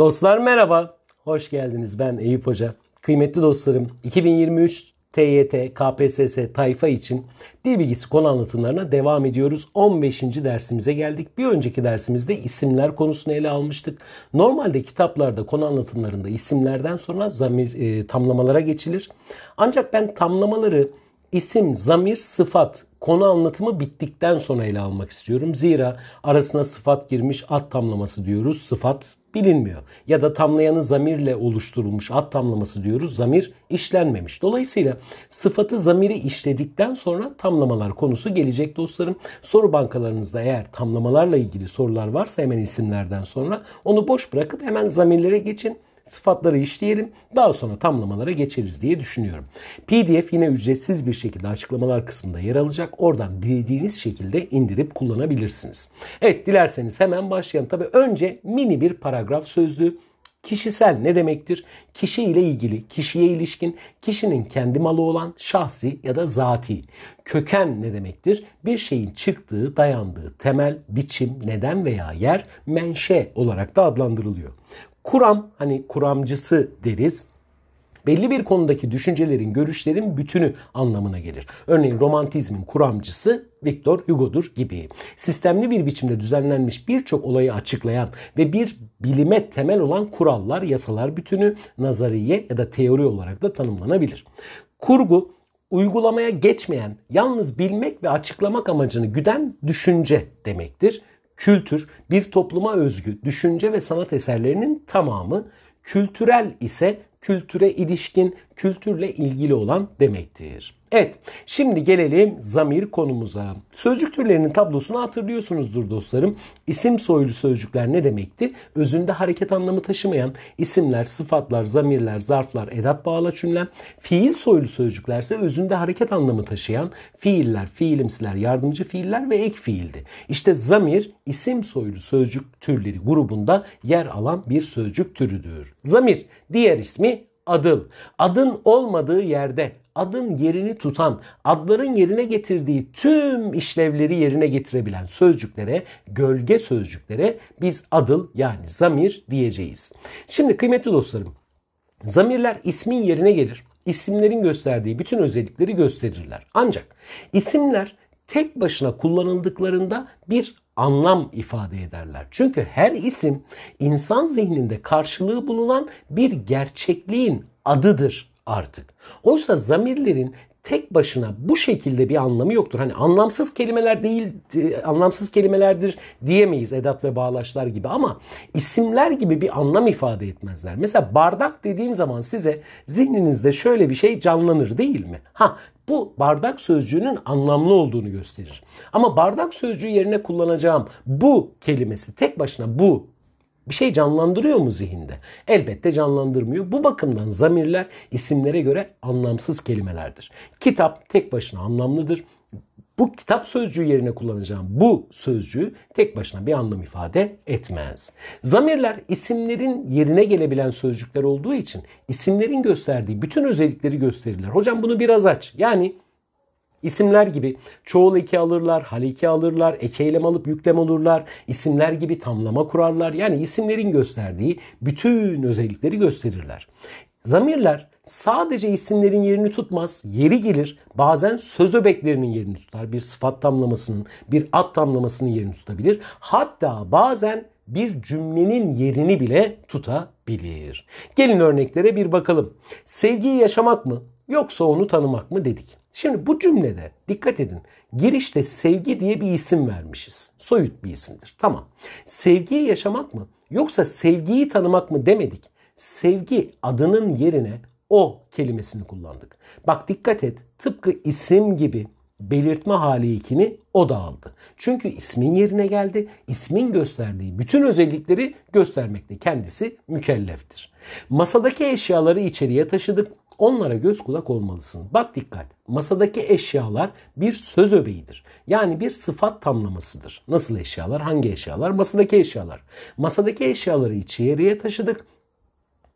Dostlar merhaba. Hoş geldiniz. Ben Eyüp Hoca. Kıymetli dostlarım 2023 TYT, KPSS, tayfa için dil bilgisi konu anlatımlarına devam ediyoruz. 15. dersimize geldik. Bir önceki dersimizde isimler konusunu ele almıştık. Normalde kitaplarda konu anlatımlarında isimlerden sonra zamir e, tamlamalara geçilir. Ancak ben tamlamaları isim, zamir, sıfat konu anlatımı bittikten sonra ele almak istiyorum. Zira arasına sıfat girmiş at tamlaması diyoruz. Sıfat bilinmiyor. Ya da tamlayanı zamirle oluşturulmuş ad tamlaması diyoruz. Zamir işlenmemiş. Dolayısıyla sıfatı zamiri işledikten sonra tamlamalar konusu gelecek dostlarım. Soru bankalarınızda eğer tamlamalarla ilgili sorular varsa hemen isimlerden sonra onu boş bırakıp hemen zamirlere geçin sıfatları işleyelim. Daha sonra tamlamalara geçeriz diye düşünüyorum. PDF yine ücretsiz bir şekilde açıklamalar kısmında yer alacak. Oradan dilediğiniz şekilde indirip kullanabilirsiniz. Evet dilerseniz hemen başlayalım. Tabi önce mini bir paragraf sözlüğü. Kişisel ne demektir? Kişi ile ilgili, kişiye ilişkin, kişinin kendi malı olan şahsi ya da zati. Köken ne demektir? Bir şeyin çıktığı, dayandığı temel, biçim, neden veya yer menşe olarak da adlandırılıyor. Kuram hani kuramcısı deriz belli bir konudaki düşüncelerin, görüşlerin bütünü anlamına gelir. Örneğin romantizmin kuramcısı Victor Hugo'dur gibi. Sistemli bir biçimde düzenlenmiş birçok olayı açıklayan ve bir bilime temel olan kurallar, yasalar bütünü nazariye ya da teori olarak da tanımlanabilir. Kurgu uygulamaya geçmeyen, yalnız bilmek ve açıklamak amacını güden düşünce demektir. Kültür bir topluma özgü düşünce ve sanat eserlerinin tamamı, kültürel ise kültüre ilişkin, kültürle ilgili olan demektir. Evet şimdi gelelim zamir konumuza. Sözcük türlerinin tablosunu hatırlıyorsunuzdur dostlarım. İsim soylu sözcükler ne demekti? Özünde hareket anlamı taşımayan isimler, sıfatlar, zamirler, zarflar, edat bağlaç ünlem. Fiil soylu sözcüklerse özünde hareket anlamı taşıyan fiiller, fiilimsiler, yardımcı fiiller ve ek fiildi. İşte zamir isim soylu sözcük türleri grubunda yer alan bir sözcük türüdür. Zamir diğer ismi adıl. Adın olmadığı yerde adın yerini tutan, adların yerine getirdiği tüm işlevleri yerine getirebilen sözcüklere, gölge sözcüklere biz adıl yani zamir diyeceğiz. Şimdi kıymetli dostlarım, zamirler ismin yerine gelir. İsimlerin gösterdiği bütün özellikleri gösterirler. Ancak isimler tek başına kullanıldıklarında bir anlam ifade ederler. Çünkü her isim insan zihninde karşılığı bulunan bir gerçekliğin adıdır artık. Oysa zamirlerin tek başına bu şekilde bir anlamı yoktur. Hani anlamsız kelimeler değil, e, anlamsız kelimelerdir diyemeyiz edat ve bağlaçlar gibi ama isimler gibi bir anlam ifade etmezler. Mesela bardak dediğim zaman size zihninizde şöyle bir şey canlanır değil mi? Ha bu bardak sözcüğünün anlamlı olduğunu gösterir. Ama bardak sözcüğü yerine kullanacağım bu kelimesi tek başına bu bir şey canlandırıyor mu zihinde? Elbette canlandırmıyor. Bu bakımdan zamirler isimlere göre anlamsız kelimelerdir. Kitap tek başına anlamlıdır. Bu kitap sözcüğü yerine kullanacağım bu sözcüğü tek başına bir anlam ifade etmez. Zamirler isimlerin yerine gelebilen sözcükler olduğu için isimlerin gösterdiği bütün özellikleri gösterirler. Hocam bunu biraz aç. Yani İsimler gibi çoğul iki alırlar, hal iki alırlar, eki eylem alıp yüklem olurlar. İsimler gibi tamlama kurarlar. Yani isimlerin gösterdiği bütün özellikleri gösterirler. Zamirler sadece isimlerin yerini tutmaz, yeri gelir bazen söz öbeklerinin yerini tutar. Bir sıfat tamlamasının, bir ad tamlamasının yerini tutabilir. Hatta bazen bir cümlenin yerini bile tutabilir. Gelin örneklere bir bakalım. Sevgiyi yaşamak mı yoksa onu tanımak mı dedik. Şimdi bu cümlede dikkat edin. Girişte sevgi diye bir isim vermişiz. Soyut bir isimdir. Tamam. Sevgiyi yaşamak mı yoksa sevgiyi tanımak mı demedik sevgi adının yerine o kelimesini kullandık. Bak dikkat et tıpkı isim gibi belirtme hali ikini o da aldı. Çünkü ismin yerine geldi. İsmin gösterdiği bütün özellikleri göstermekte kendisi mükelleftir. Masadaki eşyaları içeriye taşıdık. Onlara göz kulak olmalısın. Bak dikkat. Masadaki eşyalar bir söz öbeğidir. Yani bir sıfat tamlamasıdır. Nasıl eşyalar? Hangi eşyalar? Masadaki eşyalar. Masadaki eşyaları içeriye taşıdık.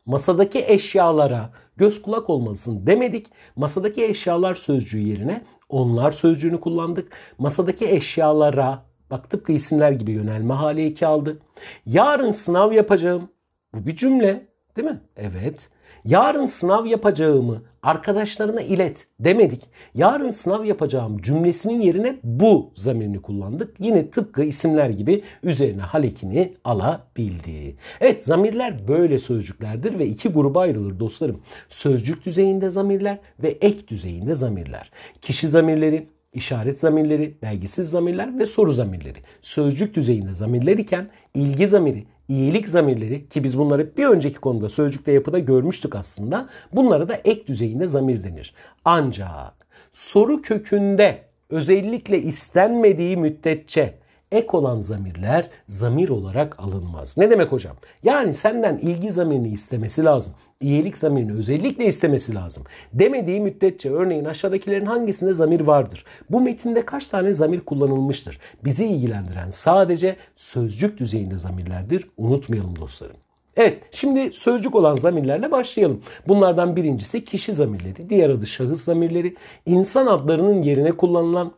Masadaki eşyalara göz kulak olmalısın demedik. Masadaki eşyalar sözcüğü yerine onlar sözcüğünü kullandık. Masadaki eşyalara bak tıpkı isimler gibi yönelme hali 2 aldı. Yarın sınav yapacağım. Bu bir cümle değil mi? Evet. Yarın sınav yapacağımı arkadaşlarına ilet demedik. Yarın sınav yapacağım cümlesinin yerine bu zamirini kullandık. Yine tıpkı isimler gibi üzerine halekini alabildi. Evet zamirler böyle sözcüklerdir ve iki gruba ayrılır dostlarım. Sözcük düzeyinde zamirler ve ek düzeyinde zamirler. Kişi zamirleri, işaret zamirleri, belgisiz zamirler ve soru zamirleri. Sözcük düzeyinde zamirler iken ilgi zamiri, iyilik zamirleri ki biz bunları bir önceki konuda sözcükte yapıda görmüştük aslında. Bunlara da ek düzeyinde zamir denir. Ancak soru kökünde özellikle istenmediği müddetçe ek olan zamirler zamir olarak alınmaz. Ne demek hocam? Yani senden ilgi zamirini istemesi lazım iyilik zamirini özellikle istemesi lazım. Demediği müddetçe örneğin aşağıdakilerin hangisinde zamir vardır? Bu metinde kaç tane zamir kullanılmıştır? Bizi ilgilendiren sadece sözcük düzeyinde zamirlerdir. Unutmayalım dostlarım. Evet şimdi sözcük olan zamirlerle başlayalım. Bunlardan birincisi kişi zamirleri, diğer adı şahıs zamirleri, insan adlarının yerine kullanılan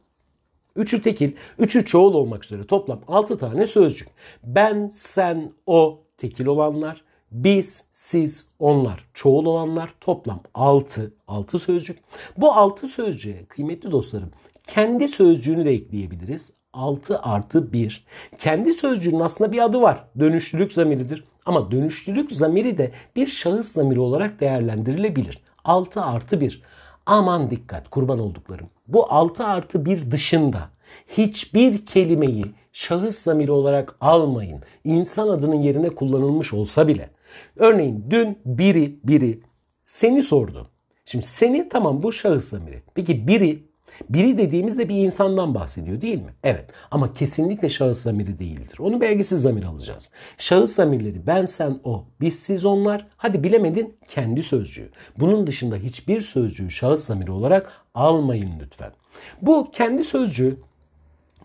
Üçü tekil, üçü çoğul olmak üzere toplam 6 tane sözcük. Ben, sen, o tekil olanlar, biz, siz, onlar, çoğul olanlar toplam 6, 6 sözcük. Bu 6 sözcüğe kıymetli dostlarım kendi sözcüğünü de ekleyebiliriz. 6 artı 1. Kendi sözcüğünün aslında bir adı var. Dönüşlülük zamiridir. Ama dönüşlülük zamiri de bir şahıs zamiri olarak değerlendirilebilir. 6 artı 1. Aman dikkat kurban olduklarım. Bu 6 artı 1 dışında hiçbir kelimeyi şahıs zamiri olarak almayın. İnsan adının yerine kullanılmış olsa bile. Örneğin dün biri biri seni sordu. Şimdi seni tamam bu şahısın biri. Peki biri biri dediğimizde bir insandan bahsediyor değil mi? Evet ama kesinlikle şahıs zamiri değildir. Onu belgesiz zamir alacağız. Şahıs zamirleri ben sen o biz siz onlar hadi bilemedin kendi sözcüğü. Bunun dışında hiçbir sözcüğü şahıs zamiri olarak almayın lütfen. Bu kendi sözcüğü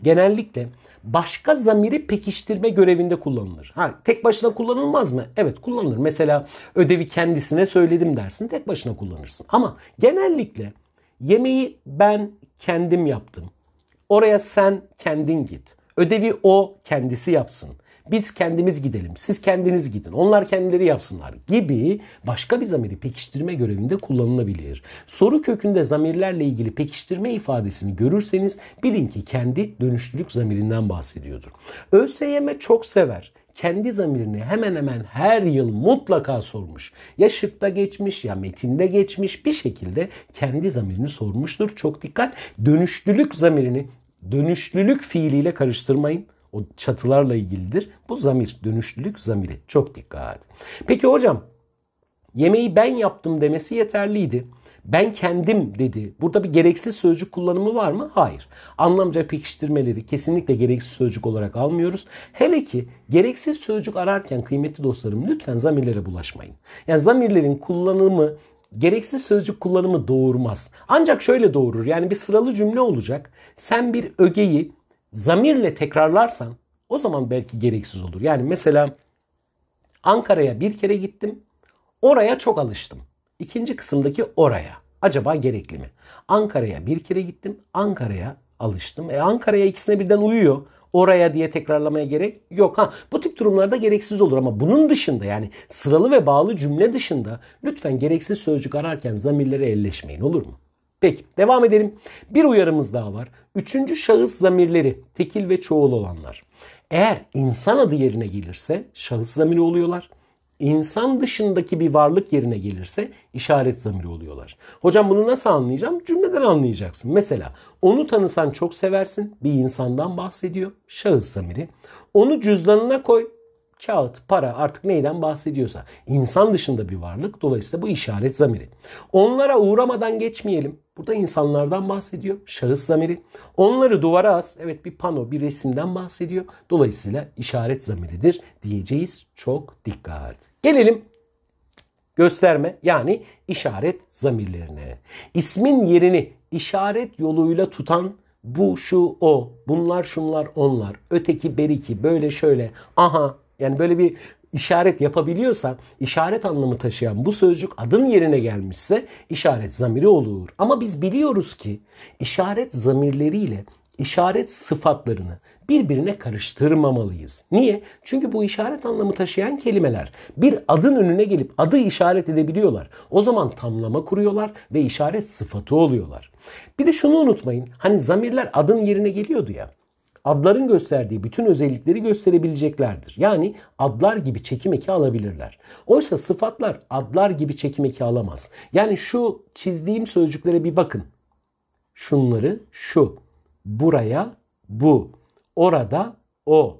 genellikle başka zamiri pekiştirme görevinde kullanılır. Ha tek başına kullanılmaz mı? Evet kullanılır. Mesela ödevi kendisine söyledim dersin tek başına kullanırsın. Ama genellikle yemeği ben kendim yaptım. Oraya sen kendin git. Ödevi o kendisi yapsın. Biz kendimiz gidelim, siz kendiniz gidin, onlar kendileri yapsınlar gibi başka bir zamiri pekiştirme görevinde kullanılabilir. Soru kökünde zamirlerle ilgili pekiştirme ifadesini görürseniz bilin ki kendi dönüşlülük zamirinden bahsediyordur. ÖSYM çok sever kendi zamirini hemen hemen her yıl mutlaka sormuş. Ya şıkta geçmiş ya metinde geçmiş bir şekilde kendi zamirini sormuştur. Çok dikkat dönüşlülük zamirini dönüşlülük fiiliyle karıştırmayın. O çatılarla ilgilidir. Bu zamir, dönüşlülük zamiri. Çok dikkat. Peki hocam, yemeği ben yaptım demesi yeterliydi. Ben kendim dedi. Burada bir gereksiz sözcük kullanımı var mı? Hayır. Anlamca pekiştirmeleri kesinlikle gereksiz sözcük olarak almıyoruz. Hele ki gereksiz sözcük ararken kıymetli dostlarım lütfen zamirlere bulaşmayın. Yani zamirlerin kullanımı gereksiz sözcük kullanımı doğurmaz. Ancak şöyle doğurur. Yani bir sıralı cümle olacak. Sen bir ögeyi zamirle tekrarlarsan o zaman belki gereksiz olur. Yani mesela Ankara'ya bir kere gittim. Oraya çok alıştım. İkinci kısımdaki oraya. Acaba gerekli mi? Ankara'ya bir kere gittim. Ankara'ya alıştım. E Ankara'ya ikisine birden uyuyor. Oraya diye tekrarlamaya gerek yok. Ha bu tip durumlarda gereksiz olur ama bunun dışında yani sıralı ve bağlı cümle dışında lütfen gereksiz sözcük ararken zamirlere elleşmeyin olur mu? Peki devam edelim. Bir uyarımız daha var. Üçüncü şahıs zamirleri tekil ve çoğul olanlar. Eğer insan adı yerine gelirse şahıs zamiri oluyorlar. İnsan dışındaki bir varlık yerine gelirse işaret zamiri oluyorlar. Hocam bunu nasıl anlayacağım? Cümleden anlayacaksın. Mesela onu tanısan çok seversin. Bir insandan bahsediyor. Şahıs zamiri. Onu cüzdanına koy kağıt, para artık neyden bahsediyorsa. insan dışında bir varlık. Dolayısıyla bu işaret zamiri. Onlara uğramadan geçmeyelim. Burada insanlardan bahsediyor. Şahıs zamiri. Onları duvara as. Evet bir pano, bir resimden bahsediyor. Dolayısıyla işaret zamiridir diyeceğiz. Çok dikkat. Gelelim gösterme yani işaret zamirlerine. İsmin yerini işaret yoluyla tutan bu, şu, o, bunlar, şunlar, onlar, öteki, beriki, böyle, şöyle, aha, yani böyle bir işaret yapabiliyorsan, işaret anlamı taşıyan bu sözcük adın yerine gelmişse işaret zamiri olur. Ama biz biliyoruz ki işaret zamirleriyle işaret sıfatlarını birbirine karıştırmamalıyız. Niye? Çünkü bu işaret anlamı taşıyan kelimeler bir adın önüne gelip adı işaret edebiliyorlar. O zaman tamlama kuruyorlar ve işaret sıfatı oluyorlar. Bir de şunu unutmayın. Hani zamirler adın yerine geliyordu ya adların gösterdiği bütün özellikleri gösterebileceklerdir. Yani adlar gibi çekim eki alabilirler. Oysa sıfatlar adlar gibi çekim eki alamaz. Yani şu çizdiğim sözcüklere bir bakın. Şunları şu, buraya bu, orada o,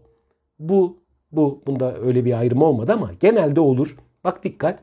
bu, bu. Bunda öyle bir ayrım olmadı ama genelde olur. Bak dikkat.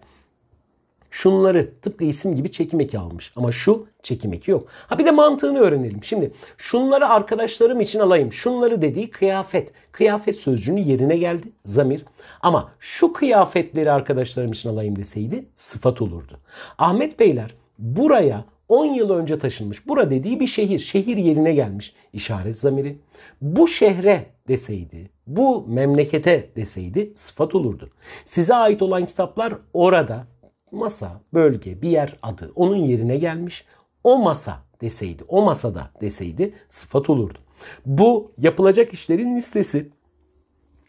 Şunları tıpkı isim gibi çekim eki almış. Ama şu çekim eki yok. Ha bir de mantığını öğrenelim. Şimdi şunları arkadaşlarım için alayım. Şunları dediği kıyafet. Kıyafet sözcüğünün yerine geldi. Zamir. Ama şu kıyafetleri arkadaşlarım için alayım deseydi sıfat olurdu. Ahmet Beyler buraya 10 yıl önce taşınmış. Bura dediği bir şehir. Şehir yerine gelmiş. işaret zamiri. Bu şehre deseydi, bu memlekete deseydi sıfat olurdu. Size ait olan kitaplar orada masa, bölge, bir yer adı onun yerine gelmiş. O masa deseydi, o masada deseydi sıfat olurdu. Bu yapılacak işlerin listesi.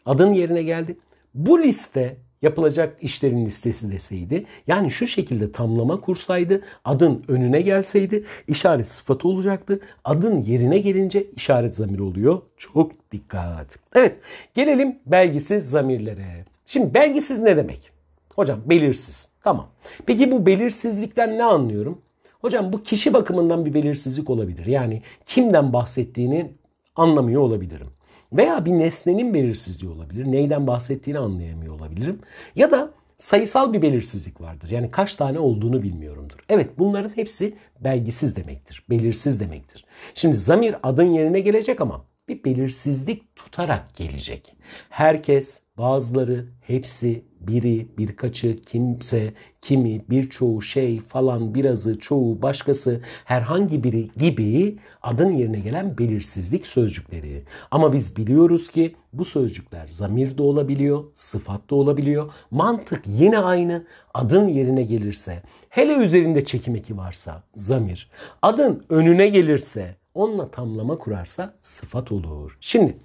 Adın yerine geldi. Bu liste yapılacak işlerin listesi deseydi yani şu şekilde tamlama kursaydı adın önüne gelseydi işaret sıfatı olacaktı. Adın yerine gelince işaret zamiri oluyor. Çok dikkat. Evet gelelim belgisiz zamirlere. Şimdi belgisiz ne demek? Hocam belirsiz. Tamam. Peki bu belirsizlikten ne anlıyorum? Hocam bu kişi bakımından bir belirsizlik olabilir. Yani kimden bahsettiğini anlamıyor olabilirim. Veya bir nesnenin belirsizliği olabilir. Neyden bahsettiğini anlayamıyor olabilirim. Ya da sayısal bir belirsizlik vardır. Yani kaç tane olduğunu bilmiyorumdur. Evet bunların hepsi belgisiz demektir. Belirsiz demektir. Şimdi zamir adın yerine gelecek ama bir belirsizlik tutarak gelecek. Herkes Bazıları, hepsi, biri, birkaçı, kimse, kimi, birçoğu, şey, falan, birazı, çoğu, başkası, herhangi biri gibi adın yerine gelen belirsizlik sözcükleri. Ama biz biliyoruz ki bu sözcükler zamir de olabiliyor, sıfat da olabiliyor. Mantık yine aynı. Adın yerine gelirse, hele üzerinde çekim eki varsa zamir. Adın önüne gelirse, onunla tamlama kurarsa sıfat olur. Şimdi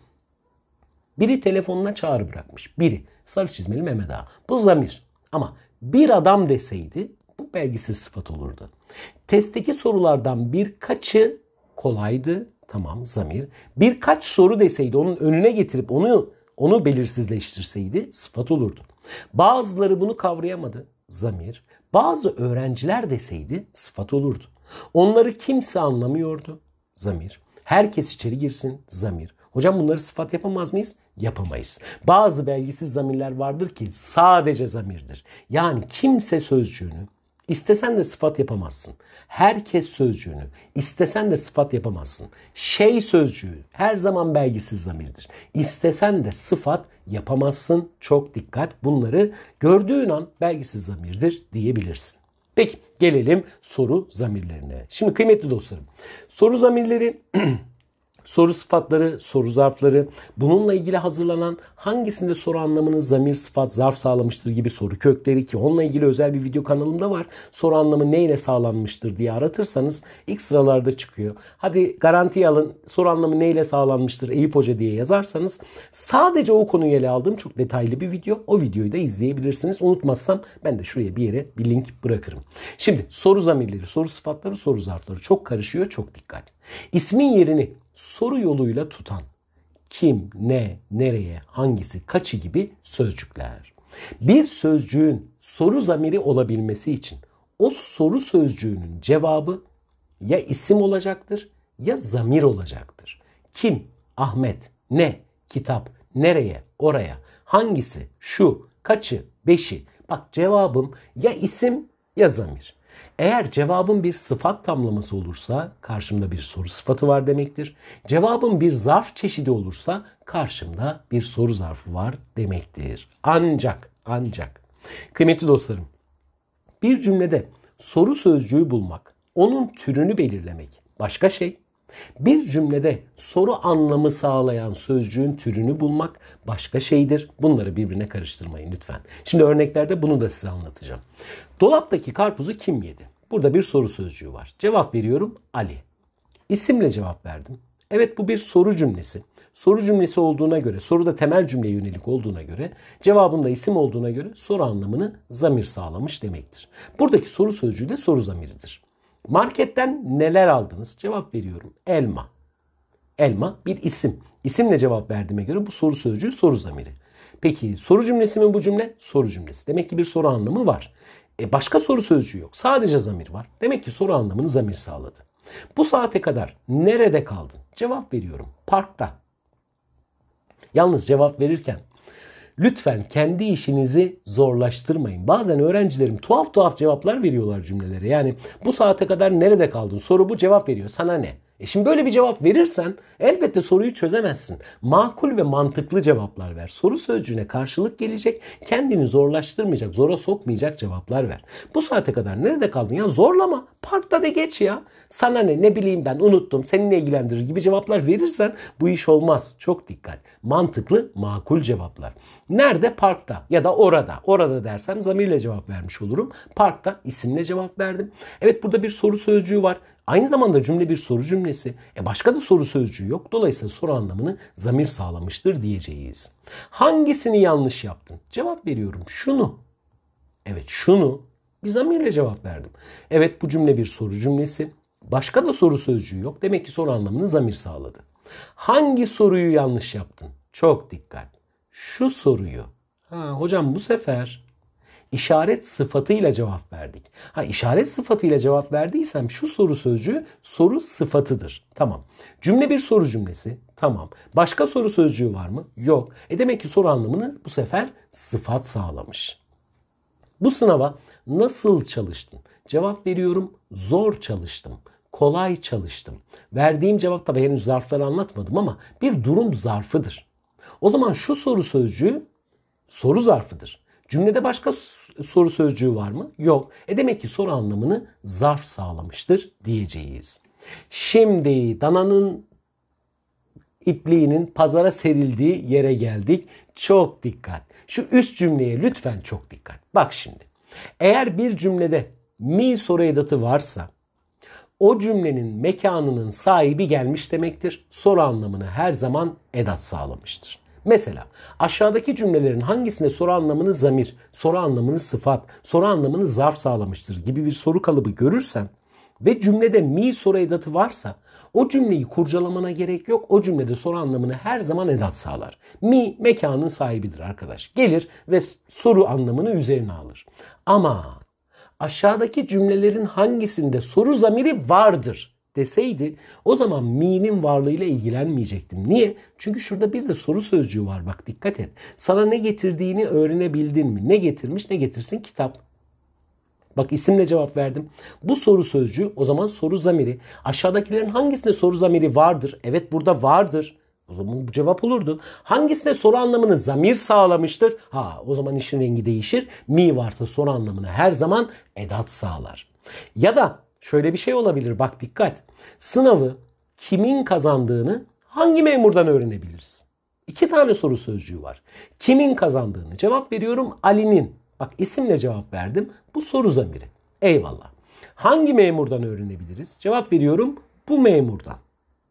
biri telefonuna çağrı bırakmış. Biri. Sarı çizmeli Mehmet Ağa. Bu zamir. Ama bir adam deseydi bu belgisiz sıfat olurdu. Testteki sorulardan birkaçı kolaydı. Tamam zamir. Birkaç soru deseydi onun önüne getirip onu onu belirsizleştirseydi sıfat olurdu. Bazıları bunu kavrayamadı. Zamir. Bazı öğrenciler deseydi sıfat olurdu. Onları kimse anlamıyordu. Zamir. Herkes içeri girsin. Zamir. Hocam bunları sıfat yapamaz mıyız? yapamayız. Bazı belgisiz zamirler vardır ki sadece zamirdir. Yani kimse sözcüğünü istesen de sıfat yapamazsın. Herkes sözcüğünü istesen de sıfat yapamazsın. Şey sözcüğü her zaman belgisiz zamirdir. İstesen de sıfat yapamazsın. Çok dikkat bunları gördüğün an belgisiz zamirdir diyebilirsin. Peki gelelim soru zamirlerine. Şimdi kıymetli dostlarım soru zamirleri soru sıfatları, soru zarfları, bununla ilgili hazırlanan hangisinde soru anlamını zamir, sıfat, zarf sağlamıştır gibi soru kökleri ki onunla ilgili özel bir video kanalımda var. Soru anlamı neyle sağlanmıştır diye aratırsanız ilk sıralarda çıkıyor. Hadi garanti alın soru anlamı neyle sağlanmıştır Eyüp Hoca diye yazarsanız sadece o konuyu ele aldığım çok detaylı bir video. O videoyu da izleyebilirsiniz. Unutmazsam ben de şuraya bir yere bir link bırakırım. Şimdi soru zamirleri, soru sıfatları, soru zarfları çok karışıyor. Çok dikkat. İsmin yerini soru yoluyla tutan kim, ne, nereye, hangisi, kaçı gibi sözcükler. Bir sözcüğün soru zamiri olabilmesi için o soru sözcüğünün cevabı ya isim olacaktır ya zamir olacaktır. Kim, Ahmet, ne, kitap, nereye, oraya, hangisi, şu, kaçı, beşi. Bak cevabım ya isim ya zamir. Eğer cevabın bir sıfat tamlaması olursa karşımda bir soru sıfatı var demektir. Cevabın bir zarf çeşidi olursa karşımda bir soru zarfı var demektir. Ancak, ancak. Kıymetli dostlarım, bir cümlede soru sözcüğü bulmak, onun türünü belirlemek başka şey. Bir cümlede soru anlamı sağlayan sözcüğün türünü bulmak başka şeydir. Bunları birbirine karıştırmayın lütfen. Şimdi örneklerde bunu da size anlatacağım. Dolaptaki karpuzu kim yedi? Burada bir soru sözcüğü var. Cevap veriyorum Ali. İsimle cevap verdim. Evet bu bir soru cümlesi. Soru cümlesi olduğuna göre, soru da temel cümle yönelik olduğuna göre, cevabında isim olduğuna göre soru anlamını zamir sağlamış demektir. Buradaki soru sözcüğü de soru zamiridir. Marketten neler aldınız? Cevap veriyorum. Elma. Elma bir isim. İsimle cevap verdiğime göre bu soru sözcüğü soru zamiri. Peki soru cümlesi mi bu cümle? Soru cümlesi. Demek ki bir soru anlamı var. E başka soru sözcüğü yok. Sadece zamir var. Demek ki soru anlamını zamir sağladı. Bu saate kadar nerede kaldın? Cevap veriyorum. Parkta. Yalnız cevap verirken Lütfen kendi işinizi zorlaştırmayın. Bazen öğrencilerim tuhaf tuhaf cevaplar veriyorlar cümlelere. Yani bu saate kadar nerede kaldın? Soru bu cevap veriyor. Sana ne? E şimdi böyle bir cevap verirsen elbette soruyu çözemezsin. Makul ve mantıklı cevaplar ver. Soru sözcüğüne karşılık gelecek, kendini zorlaştırmayacak, zora sokmayacak cevaplar ver. Bu saate kadar nerede kaldın ya? Zorlama. Parkta de geç ya. Sana ne ne bileyim ben unuttum. Seni ne ilgilendirir gibi cevaplar verirsen bu iş olmaz. Çok dikkat. Mantıklı, makul cevaplar. Nerede? Parkta ya da orada. Orada dersem zamirle cevap vermiş olurum. Parkta isimle cevap verdim. Evet burada bir soru sözcüğü var. Aynı zamanda cümle bir soru cümlesi. E başka da soru sözcüğü yok. Dolayısıyla soru anlamını zamir sağlamıştır diyeceğiz. Hangisini yanlış yaptın? Cevap veriyorum. Şunu. Evet şunu bir zamirle cevap verdim. Evet bu cümle bir soru cümlesi. Başka da soru sözcüğü yok. Demek ki soru anlamını zamir sağladı. Hangi soruyu yanlış yaptın? Çok dikkat. Şu soruyu. Ha, hocam bu sefer işaret sıfatıyla cevap verdik. Ha işaret sıfatıyla cevap verdiysem şu soru sözcüğü soru sıfatıdır. Tamam. Cümle bir soru cümlesi. Tamam. Başka soru sözcüğü var mı? Yok. E demek ki soru anlamını bu sefer sıfat sağlamış. Bu sınava nasıl çalıştın? Cevap veriyorum zor çalıştım kolay çalıştım. Verdiğim cevap tabi henüz zarfları anlatmadım ama bir durum zarfıdır. O zaman şu soru sözcüğü soru zarfıdır. Cümlede başka soru sözcüğü var mı? Yok. E demek ki soru anlamını zarf sağlamıştır diyeceğiz. Şimdi dananın ipliğinin pazara serildiği yere geldik. Çok dikkat. Şu üst cümleye lütfen çok dikkat. Bak şimdi. Eğer bir cümlede mi soru edatı varsa o cümlenin mekanının sahibi gelmiş demektir. Soru anlamını her zaman edat sağlamıştır. Mesela aşağıdaki cümlelerin hangisinde soru anlamını zamir, soru anlamını sıfat, soru anlamını zarf sağlamıştır gibi bir soru kalıbı görürsem ve cümlede mi soru edatı varsa o cümleyi kurcalamana gerek yok. O cümlede soru anlamını her zaman edat sağlar. Mi mekanın sahibidir arkadaş. Gelir ve soru anlamını üzerine alır. Ama aşağıdaki cümlelerin hangisinde soru zamiri vardır? deseydi o zaman mi'nin varlığıyla ilgilenmeyecektim. Niye? Çünkü şurada bir de soru sözcüğü var bak dikkat et. Sana ne getirdiğini öğrenebildin mi? Ne getirmiş ne getirsin kitap. Bak isimle cevap verdim. Bu soru sözcüğü o zaman soru zamiri. Aşağıdakilerin hangisinde soru zamiri vardır? Evet burada vardır. O zaman bu cevap olurdu. Hangisine soru anlamını zamir sağlamıştır? Ha o zaman işin rengi değişir. Mi varsa soru anlamını her zaman edat sağlar. Ya da Şöyle bir şey olabilir bak dikkat. Sınavı kimin kazandığını hangi memurdan öğrenebiliriz? İki tane soru sözcüğü var. Kimin kazandığını cevap veriyorum Ali'nin. Bak isimle cevap verdim. Bu soru zamiri. Eyvallah. Hangi memurdan öğrenebiliriz? Cevap veriyorum bu memurdan.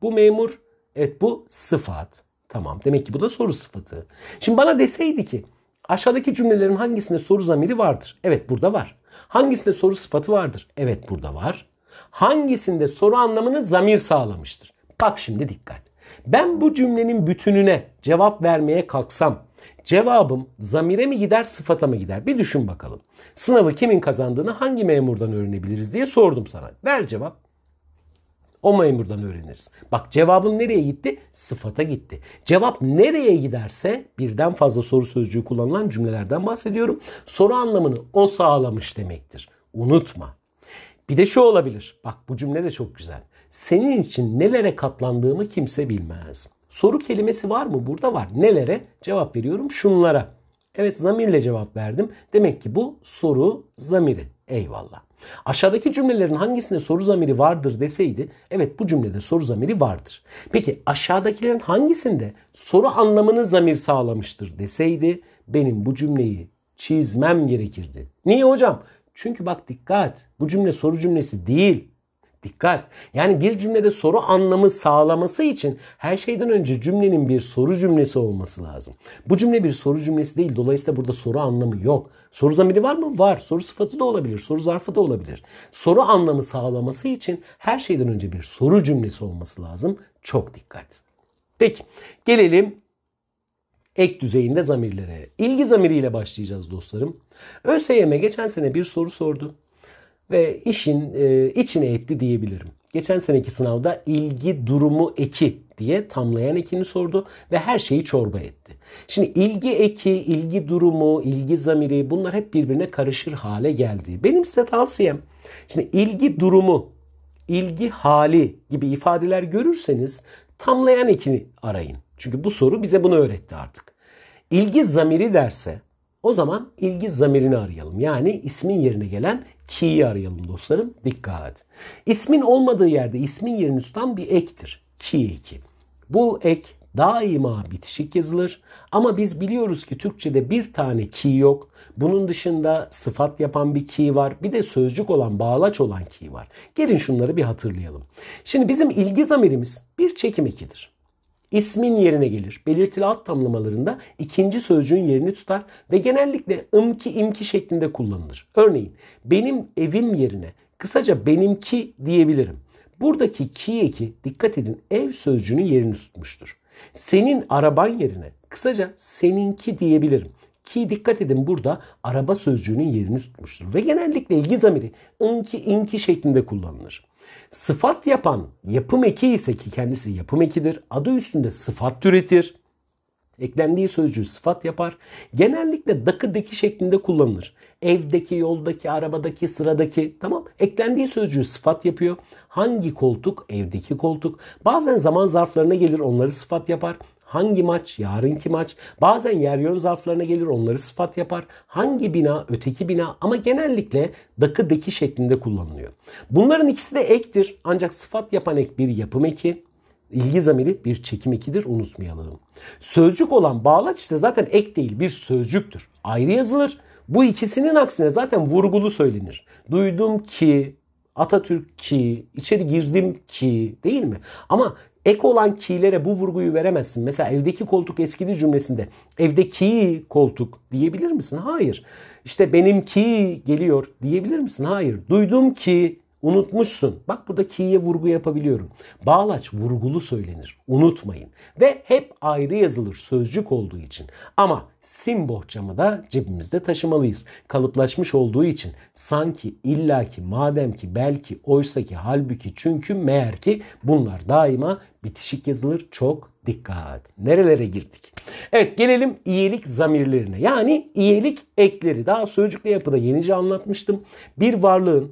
Bu memur evet bu sıfat. Tamam demek ki bu da soru sıfatı. Şimdi bana deseydi ki aşağıdaki cümlelerin hangisinde soru zamiri vardır? Evet burada var. Hangisinde soru sıfatı vardır? Evet burada var. Hangisinde soru anlamını zamir sağlamıştır? Bak şimdi dikkat. Ben bu cümlenin bütününe cevap vermeye kalksam cevabım zamire mi gider sıfata mı gider? Bir düşün bakalım. Sınavı kimin kazandığını hangi memurdan öğrenebiliriz diye sordum sana. Ver cevap. O memurdan öğreniriz. Bak cevabım nereye gitti? Sıfata gitti. Cevap nereye giderse birden fazla soru sözcüğü kullanılan cümlelerden bahsediyorum. Soru anlamını o sağlamış demektir. Unutma. Bir de şu olabilir. Bak bu cümle de çok güzel. Senin için nelere katlandığımı kimse bilmez. Soru kelimesi var mı? Burada var. Nelere? Cevap veriyorum şunlara. Evet zamirle cevap verdim. Demek ki bu soru zamiri. Eyvallah. Aşağıdaki cümlelerin hangisinde soru zamiri vardır deseydi evet bu cümlede soru zamiri vardır. Peki aşağıdakilerin hangisinde soru anlamını zamir sağlamıştır deseydi benim bu cümleyi çizmem gerekirdi. Niye hocam? Çünkü bak dikkat bu cümle soru cümlesi değil. Dikkat. Yani bir cümlede soru anlamı sağlaması için her şeyden önce cümlenin bir soru cümlesi olması lazım. Bu cümle bir soru cümlesi değil. Dolayısıyla burada soru anlamı yok. Soru zamiri var mı? Var. Soru sıfatı da olabilir. Soru zarfı da olabilir. Soru anlamı sağlaması için her şeyden önce bir soru cümlesi olması lazım. Çok dikkat. Peki gelelim ek düzeyinde zamirlere. İlgi zamiriyle başlayacağız dostlarım. ÖSYM geçen sene bir soru sordu ve işin e, içine etti diyebilirim. Geçen seneki sınavda ilgi durumu eki diye tamlayan ekini sordu ve her şeyi çorba etti. Şimdi ilgi eki, ilgi durumu, ilgi zamiri bunlar hep birbirine karışır hale geldi. Benim size tavsiyem şimdi ilgi durumu, ilgi hali gibi ifadeler görürseniz tamlayan ekini arayın. Çünkü bu soru bize bunu öğretti artık. İlgi zamiri derse o zaman ilgi zamirini arayalım. Yani ismin yerine gelen ki'yi arayalım dostlarım. Dikkat. İsmin olmadığı yerde ismin yerini tutan bir ektir. Ki eki. Bu ek daima bitişik yazılır. Ama biz biliyoruz ki Türkçe'de bir tane ki yok. Bunun dışında sıfat yapan bir ki var. Bir de sözcük olan, bağlaç olan ki var. Gelin şunları bir hatırlayalım. Şimdi bizim ilgi zamirimiz bir çekim ekidir ismin yerine gelir. Belirtili alt tamlamalarında ikinci sözcüğün yerini tutar ve genellikle ımki imki şeklinde kullanılır. Örneğin benim evim yerine kısaca benimki diyebilirim. Buradaki ki eki dikkat edin ev sözcüğünün yerini tutmuştur. Senin araban yerine kısaca seninki diyebilirim. Ki dikkat edin burada araba sözcüğünün yerini tutmuştur ve genellikle ilgi zamiri ınki inki şeklinde kullanılır. Sıfat yapan yapım eki ise ki kendisi yapım ekidir. Adı üstünde sıfat üretir. Eklendiği sözcüğü sıfat yapar. Genellikle dakıdaki şeklinde kullanılır. Evdeki, yoldaki, arabadaki, sıradaki tamam. Eklendiği sözcüğü sıfat yapıyor. Hangi koltuk? Evdeki koltuk. Bazen zaman zarflarına gelir onları sıfat yapar hangi maç, yarınki maç. Bazen yer yön zarflarına gelir onları sıfat yapar. Hangi bina, öteki bina ama genellikle dakı deki şeklinde kullanılıyor. Bunların ikisi de ektir ancak sıfat yapan ek bir yapım eki, İlgi zamiri bir çekim ekidir unutmayalım. Sözcük olan bağlaç ise zaten ek değil bir sözcüktür. Ayrı yazılır. Bu ikisinin aksine zaten vurgulu söylenir. Duydum ki, Atatürk ki, içeri girdim ki değil mi? Ama ek olan ki'lere bu vurguyu veremezsin. Mesela evdeki koltuk eskidi cümlesinde evdeki koltuk diyebilir misin? Hayır. İşte benimki geliyor diyebilir misin? Hayır. Duydum ki Unutmuşsun. Bak burada ki'ye vurgu yapabiliyorum. Bağlaç vurgulu söylenir. Unutmayın. Ve hep ayrı yazılır sözcük olduğu için. Ama sim bohçamı da cebimizde taşımalıyız. Kalıplaşmış olduğu için sanki, illaki, madem ki, belki, oysaki, halbuki, çünkü, meğer ki bunlar daima bitişik yazılır. Çok dikkat. Nerelere girdik? Evet gelelim iyilik zamirlerine. Yani iyilik ekleri. Daha sözcükle yapıda yenice anlatmıştım. Bir varlığın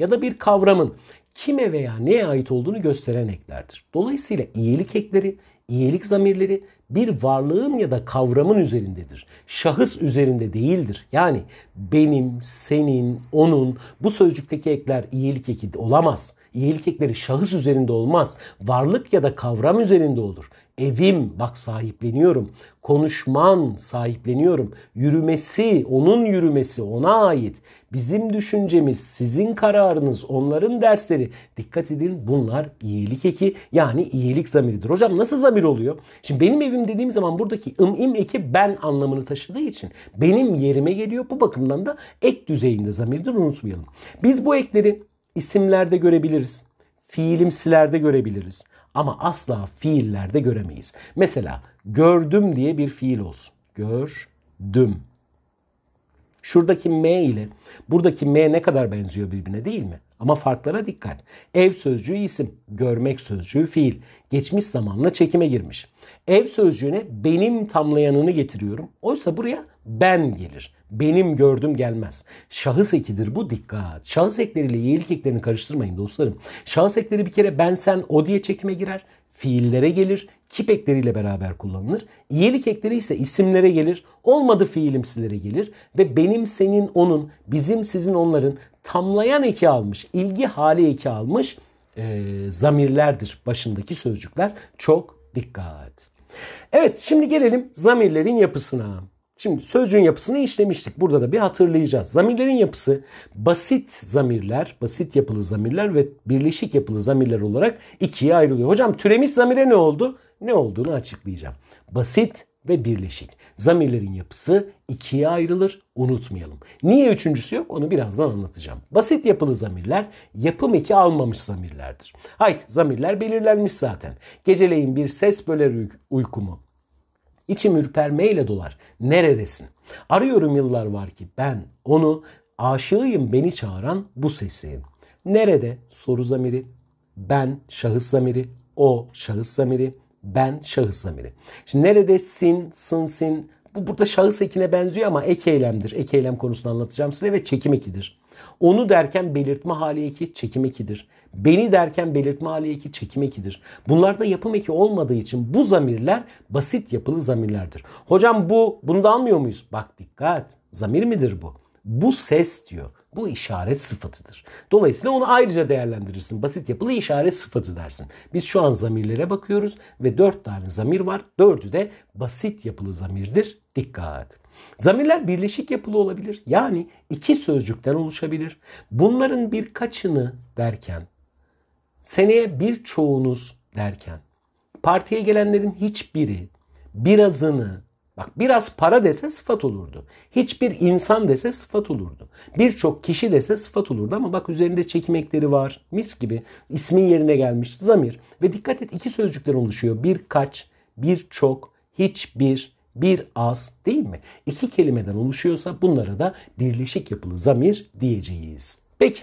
ya da bir kavramın kime veya neye ait olduğunu gösteren eklerdir. Dolayısıyla iyilik ekleri, iyilik zamirleri bir varlığın ya da kavramın üzerindedir. Şahıs üzerinde değildir. Yani benim, senin, onun bu sözcükteki ekler iyilik eki olamaz. İyilik ekleri şahıs üzerinde olmaz. Varlık ya da kavram üzerinde olur evim bak sahipleniyorum. Konuşman sahipleniyorum. Yürümesi, onun yürümesi ona ait. Bizim düşüncemiz, sizin kararınız, onların dersleri. Dikkat edin bunlar iyilik eki yani iyilik zamiridir. Hocam nasıl zamir oluyor? Şimdi benim evim dediğim zaman buradaki ım im eki ben anlamını taşıdığı için benim yerime geliyor. Bu bakımdan da ek düzeyinde zamirdir unutmayalım. Biz bu ekleri isimlerde görebiliriz. Fiilimsilerde görebiliriz ama asla fiillerde göremeyiz. Mesela gördüm diye bir fiil olsun. Gördüm. Şuradaki M ile buradaki M ne kadar benziyor birbirine değil mi? Ama farklara dikkat. Ev sözcüğü isim, görmek sözcüğü fiil. Geçmiş zamanla çekime girmiş. Ev sözcüğüne benim tamlayanını getiriyorum. Oysa buraya ben gelir. Benim gördüm gelmez. Şahıs ekidir bu dikkat. Şahıs ekleriyle yeğillik eklerini karıştırmayın dostlarım. Şahıs ekleri bir kere ben sen o diye çekime girer. Fiillere gelir kip ekleriyle beraber kullanılır. İyelik ekleri ise isimlere gelir, olmadı fiilimsilere gelir ve benim, senin, onun, bizim, sizin, onların tamlayan eki almış, ilgi hali eki almış e, zamirlerdir başındaki sözcükler. Çok dikkat. Evet şimdi gelelim zamirlerin yapısına. Şimdi sözcüğün yapısını işlemiştik. Burada da bir hatırlayacağız. Zamirlerin yapısı basit zamirler, basit yapılı zamirler ve birleşik yapılı zamirler olarak ikiye ayrılıyor. Hocam türemiş zamire ne oldu? Ne olduğunu açıklayacağım. Basit ve birleşik. Zamirlerin yapısı ikiye ayrılır unutmayalım. Niye üçüncüsü yok onu birazdan anlatacağım. Basit yapılı zamirler yapım eki almamış zamirlerdir. Hayt zamirler belirlenmiş zaten. Geceleyin bir ses böler uykumu İçim ürpermeyle dolar. Neredesin? Arıyorum yıllar var ki ben onu aşığıyım beni çağıran bu sesi. Nerede? Soru zamiri. Ben şahıs zamiri. O şahıs zamiri. Ben şahıs zamiri. Şimdi neredesin, sınsin, bu burada şahıs ekine benziyor ama ek eylemdir. Ek eylem konusunu anlatacağım size ve çekim ekidir. Onu derken belirtme hali eki çekim ekidir. Beni derken belirtme hali eki çekim ekidir. Bunlarda yapım eki olmadığı için bu zamirler basit yapılı zamirlerdir. Hocam bu bunu da almıyor muyuz? Bak dikkat. Zamir midir bu? Bu ses diyor. Bu işaret sıfatıdır. Dolayısıyla onu ayrıca değerlendirirsin. Basit yapılı işaret sıfatı dersin. Biz şu an zamirlere bakıyoruz ve dört tane zamir var. Dördü de basit yapılı zamirdir. Dikkat! Zamirler birleşik yapılı olabilir. Yani iki sözcükten oluşabilir. Bunların birkaçını derken, seneye birçoğunuz derken, partiye gelenlerin hiçbiri, birazını, bak biraz para dese sıfat olurdu. Hiçbir insan dese sıfat olurdu. Birçok kişi dese sıfat olurdu ama bak üzerinde çekimekleri var. Mis gibi ismin yerine gelmiş zamir. Ve dikkat et iki sözcükler oluşuyor. Birkaç, birçok, hiçbir, bir az değil mi? İki kelimeden oluşuyorsa bunlara da birleşik yapılı zamir diyeceğiz. Peki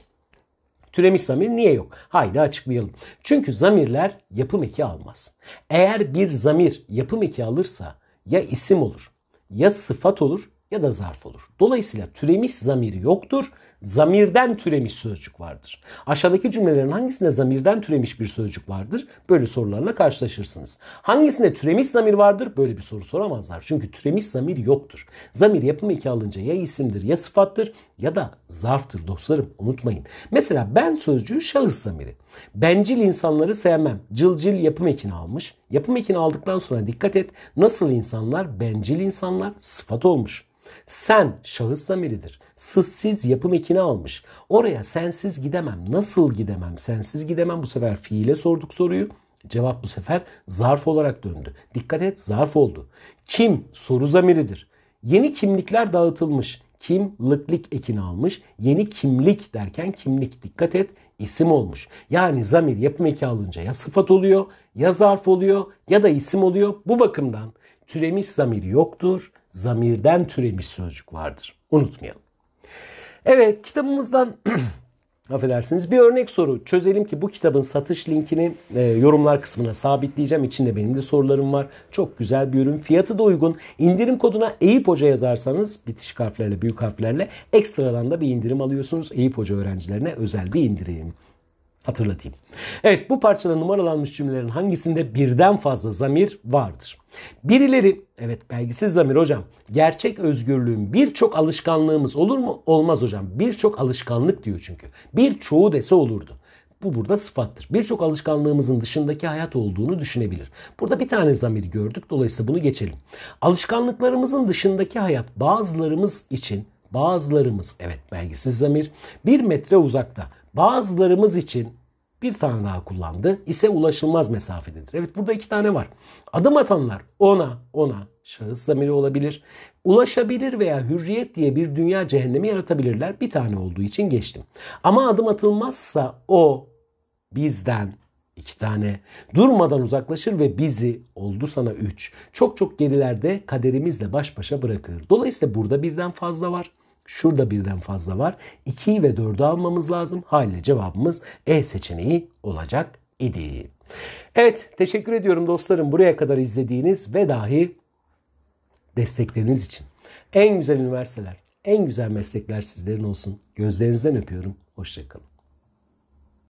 Türemiş zamir niye yok? Haydi açıklayalım. Çünkü zamirler yapım eki almaz. Eğer bir zamir yapım eki alırsa ya isim olur, ya sıfat olur ya da zarf olur. Dolayısıyla türemiş zamiri yoktur zamirden türemiş sözcük vardır. Aşağıdaki cümlelerin hangisinde zamirden türemiş bir sözcük vardır? Böyle sorularla karşılaşırsınız. Hangisinde türemiş zamir vardır? Böyle bir soru soramazlar. Çünkü türemiş zamir yoktur. Zamir yapım iki alınca ya isimdir ya sıfattır ya da zarftır dostlarım unutmayın. Mesela ben sözcüğü şahıs zamiri. Bencil insanları sevmem. Cılcil yapım ekini almış. Yapım ekini aldıktan sonra dikkat et nasıl insanlar bencil insanlar sıfat olmuş. Sen şahıs zamiridir sızsız yapım ekini almış. Oraya sensiz gidemem. Nasıl gidemem? Sensiz gidemem. Bu sefer fiile sorduk soruyu. Cevap bu sefer zarf olarak döndü. Dikkat et zarf oldu. Kim soru zamiridir. Yeni kimlikler dağıtılmış. Kim lıklik ekini almış. Yeni kimlik derken kimlik dikkat et isim olmuş. Yani zamir yapım eki alınca ya sıfat oluyor ya zarf oluyor ya da isim oluyor. Bu bakımdan türemiş zamir yoktur. Zamirden türemiş sözcük vardır. Unutmayalım. Evet kitabımızdan affedersiniz bir örnek soru çözelim ki bu kitabın satış linkini e, yorumlar kısmına sabitleyeceğim. İçinde benim de sorularım var. Çok güzel bir ürün. Fiyatı da uygun. İndirim koduna Eyüp Hoca yazarsanız bitişik harflerle büyük harflerle ekstradan da bir indirim alıyorsunuz. Eyüp Hoca öğrencilerine özel bir indirim hatırlatayım. Evet bu parçada numaralanmış cümlelerin hangisinde birden fazla zamir vardır? Birileri evet belgisiz zamir hocam gerçek özgürlüğün birçok alışkanlığımız olur mu? Olmaz hocam birçok alışkanlık diyor çünkü. Bir çoğu dese olurdu. Bu burada sıfattır. Birçok alışkanlığımızın dışındaki hayat olduğunu düşünebilir. Burada bir tane zamir gördük dolayısıyla bunu geçelim. Alışkanlıklarımızın dışındaki hayat bazılarımız için bazılarımız evet belgisiz zamir bir metre uzakta Bazılarımız için bir tane daha kullandı ise ulaşılmaz mesafededir. Evet burada iki tane var. Adım atanlar ona, ona şahıs zamiri olabilir. Ulaşabilir veya hürriyet diye bir dünya cehennemi yaratabilirler. Bir tane olduğu için geçtim. Ama adım atılmazsa o bizden iki tane durmadan uzaklaşır ve bizi oldu sana üç. Çok çok gerilerde kaderimizle baş başa bırakır. Dolayısıyla burada birden fazla var. Şurada birden fazla var. 2'yi ve 4'ü almamız lazım. Haliyle cevabımız E seçeneği olacak idi. Evet teşekkür ediyorum dostlarım buraya kadar izlediğiniz ve dahi destekleriniz için. En güzel üniversiteler, en güzel meslekler sizlerin olsun. Gözlerinizden öpüyorum. Hoşçakalın.